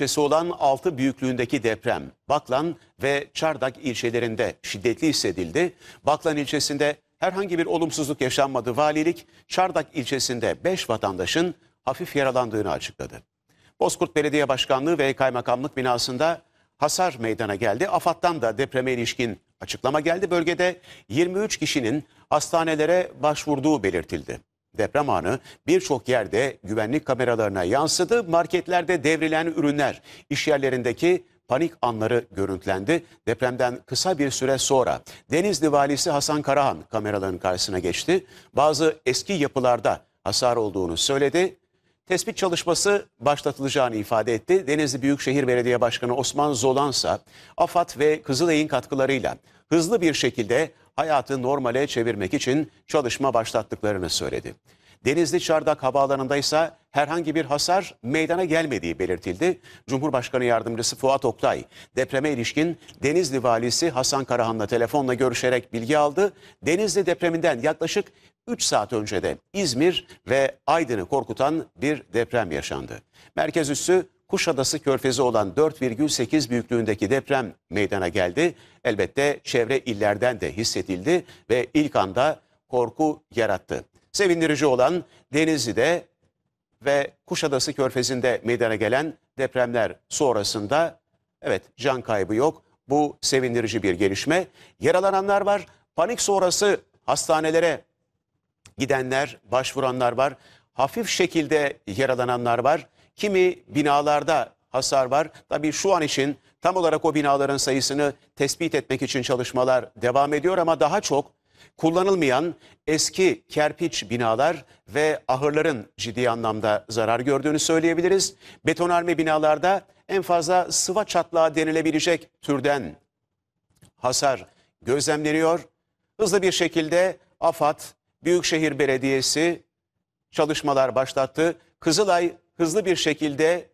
ilçesi olan 6 büyüklüğündeki deprem Baklan ve Çardak ilçelerinde şiddetli hissedildi. Baklan ilçesinde herhangi bir olumsuzluk yaşanmadı. Valilik Çardak ilçesinde 5 vatandaşın hafif yaralandığını açıkladı. Bozkurt Belediye Başkanlığı ve Kaymakamlık binasında hasar meydana geldi. AFAD'dan da depreme ilişkin açıklama geldi. Bölgede 23 kişinin hastanelere başvurduğu belirtildi. Deprem anı birçok yerde güvenlik kameralarına yansıdı. Marketlerde devrilen ürünler, iş yerlerindeki panik anları görüntülendi. Depremden kısa bir süre sonra Denizli valisi Hasan Karahan kameraların karşısına geçti. Bazı eski yapılarda hasar olduğunu söyledi tespit çalışması başlatılacağını ifade etti. Denizli Büyükşehir Belediye Başkanı Osman Zolansa, AFAD ve Kızılay'ın katkılarıyla hızlı bir şekilde hayatı normale çevirmek için çalışma başlattıklarını söyledi. Denizli Çardak Havaalanı'nda ise herhangi bir hasar meydana gelmediği belirtildi. Cumhurbaşkanı Yardımcısı Fuat Oktay depreme ilişkin Denizli Valisi Hasan Karahan'la telefonla görüşerek bilgi aldı. Denizli depreminden yaklaşık 3 saat önce de İzmir ve Aydın'ı korkutan bir deprem yaşandı. Merkez üssü Kuşadası körfezi olan 4,8 büyüklüğündeki deprem meydana geldi. Elbette çevre illerden de hissedildi ve ilk anda korku yarattı. Sevindirici olan Denizli'de ve Kuşadası körfezinde meydana gelen depremler sonrasında evet can kaybı yok. Bu sevindirici bir gelişme. Yaralananlar var. Panik sonrası hastanelere gidenler, başvuranlar var. Hafif şekilde yaralananlar var. Kimi binalarda hasar var. Tabii şu an için tam olarak o binaların sayısını tespit etmek için çalışmalar devam ediyor ama daha çok kullanılmayan eski kerpiç binalar ve ahırların ciddi anlamda zarar gördüğünü söyleyebiliriz. Betonarme binalarda en fazla sıva çatlağı denilebilecek türden hasar gözlemleniyor. Hızlı bir şekilde AFAD, Büyükşehir Belediyesi çalışmalar başlattı. Kızılay hızlı bir şekilde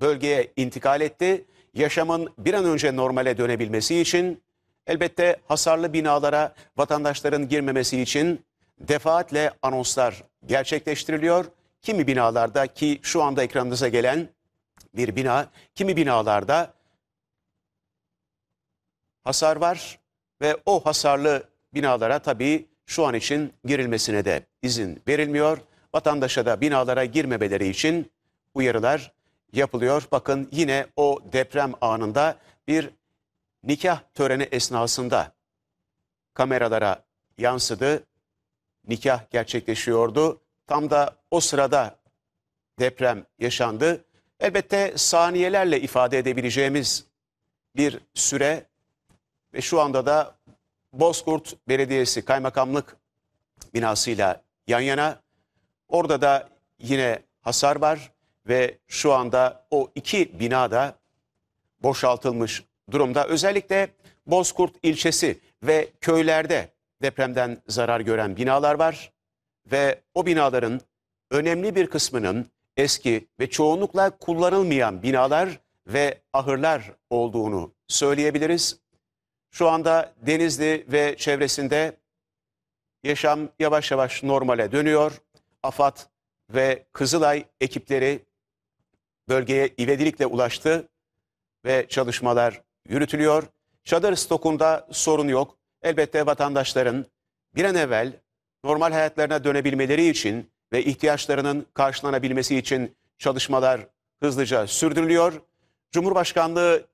bölgeye intikal etti. Yaşamın bir an önce normale dönebilmesi için elbette hasarlı binalara vatandaşların girmemesi için defaatle anonslar gerçekleştiriliyor. Kimi binalarda ki şu anda ekranınıza gelen bir bina, kimi binalarda hasar var ve o hasarlı binalara tabii şu an için girilmesine de izin verilmiyor. Vatandaşa da binalara girmemeleri için uyarılar yapılıyor. Bakın yine o deprem anında bir nikah töreni esnasında kameralara yansıdı. Nikah gerçekleşiyordu. Tam da o sırada deprem yaşandı. Elbette saniyelerle ifade edebileceğimiz bir süre ve şu anda da Bozkurt Belediyesi Kaymakamlık binasıyla yan yana. Orada da yine hasar var ve şu anda o iki bina da boşaltılmış durumda. Özellikle Bozkurt ilçesi ve köylerde depremden zarar gören binalar var ve o binaların önemli bir kısmının eski ve çoğunlukla kullanılmayan binalar ve ahırlar olduğunu söyleyebiliriz. Şu anda Denizli ve çevresinde yaşam yavaş yavaş normale dönüyor. AFAD ve Kızılay ekipleri bölgeye ivedilikle ulaştı ve çalışmalar yürütülüyor. Çadır stokunda sorun yok. Elbette vatandaşların bir an evvel normal hayatlarına dönebilmeleri için ve ihtiyaçlarının karşılanabilmesi için çalışmalar hızlıca sürdürülüyor. Cumhurbaşkanlığı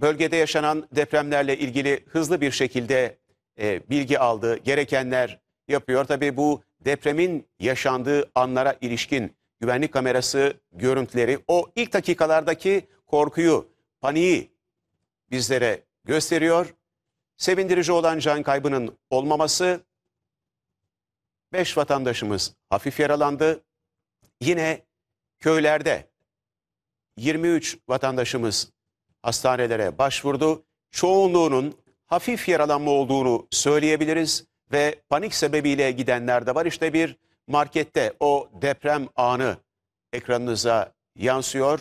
bölgede yaşanan depremlerle ilgili hızlı bir şekilde e, bilgi aldı, gerekenler yapıyor. Tabii bu depremin yaşandığı anlara ilişkin güvenlik kamerası görüntüleri o ilk dakikalardaki korkuyu, paniği bizlere gösteriyor. Sevindirici olan can kaybının olmaması, 5 vatandaşımız hafif yaralandı. Yine köylerde 23 vatandaşımız hastanelere başvurdu. Çoğunluğunun hafif yaralanma olduğunu söyleyebiliriz ve panik sebebiyle gidenler de var. İşte bir markette o deprem anı ekranınıza yansıyor.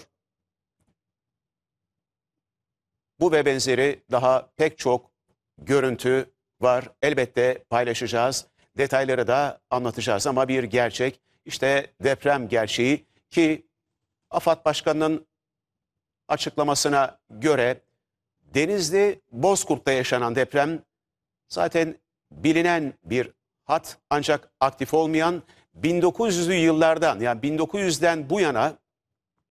Bu ve benzeri daha pek çok görüntü var. Elbette paylaşacağız. Detayları da anlatacağız ama bir gerçek işte deprem gerçeği ki AFAD Başkanı'nın açıklamasına göre Denizli Bozkurt'ta yaşanan deprem zaten bilinen bir hat ancak aktif olmayan 1900'lü yıllardan yani 1900'den bu yana